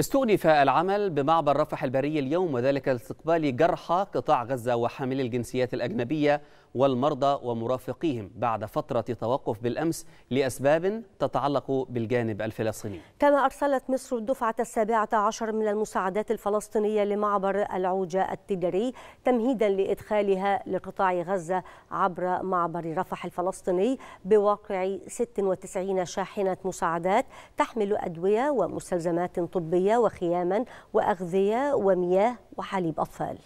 استغنف العمل بمعبر رفح البري اليوم وذلك لاستقبال جرحى قطاع غزة وحاملي الجنسيات الأجنبية والمرضى ومرافقيهم بعد فترة توقف بالأمس لأسباب تتعلق بالجانب الفلسطيني كما أرسلت مصر الدفعة السابعة عشر من المساعدات الفلسطينية لمعبر العوجة التجاري تمهيدا لإدخالها لقطاع غزة عبر معبر رفح الفلسطيني بواقع 96 شاحنة مساعدات تحمل أدوية ومستلزمات طبية وخياما وأغذية ومياه وحليب أطفال